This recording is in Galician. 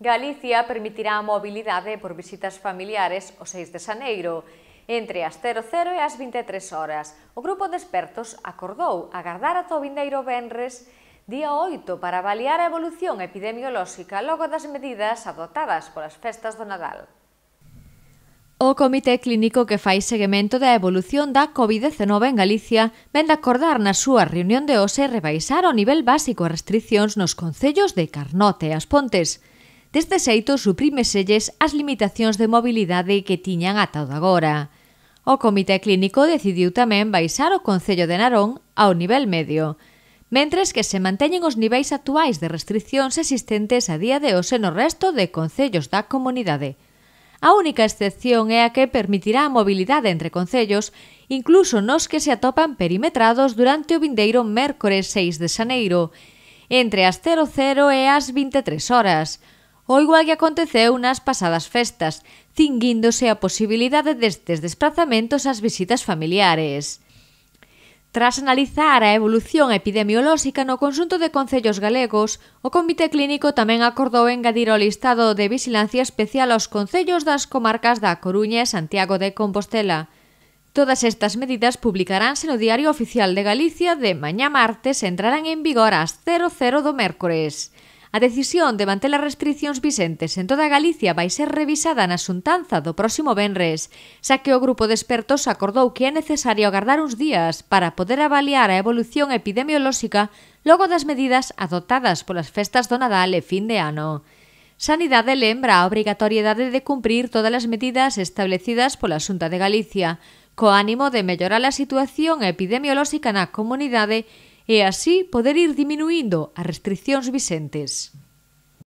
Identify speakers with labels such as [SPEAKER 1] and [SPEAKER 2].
[SPEAKER 1] Galicia permitirá a mobilidade por visitas familiares o 6 de xaneiro, entre as 00 e as 23 horas. O grupo de expertos acordou agardar ata o vindeiro Benres día 8 para avaliar a evolución epidemiolóxica logo das medidas adotadas polas festas do Nadal. O Comité Clínico que fai seguimento da evolución da COVID-19 en Galicia ven de acordar na súa reunión de hoxe rebaixar o nivel básico de restriccións nos concellos de Carnote e As Pontes. Deste xeito, suprímeselles as limitacións de mobilidade que tiñan ata o de agora. O Comité Clínico decidiu tamén baixar o Concello de Narón ao nivel medio, mentres que se manteñen os niveis actuais de restriccións existentes a día de hoxe no resto de concellos da comunidade. A única excepción é a que permitirá a mobilidade entre concellos, incluso nos que se atopan perimetrados durante o vindeiro mércores 6 de xaneiro, entre as 00 e as 23 horas, o igual que aconteceu nas pasadas festas, cinguíndose a posibilidade destes desplazamentos ás visitas familiares. Tras analizar a evolución epidemiolóxica no consunto de concellos galegos, o Comité Clínico tamén acordou engadir ao listado de vigilancia especial aos concellos das comarcas da Coruña e Santiago de Compostela. Todas estas medidas publicaránse no Diario Oficial de Galicia de mañá martes e entrarán en vigor ás 00 do mércores. A decisión de manter as restriccións vixentes en toda Galicia vai ser revisada na xuntanza do próximo venres, xa que o grupo de expertos acordou que é necesario agardar uns días para poder avaliar a evolución epidemiolóxica logo das medidas adoptadas polas festas do Nadal e fin de ano. Sanidade lembra a obrigatoriedade de cumprir todas as medidas establecidas pola Xunta de Galicia, co ánimo de mellorar a situación epidemiolóxica na comunidade e e así poder ir diminuindo as restriccións vixentes.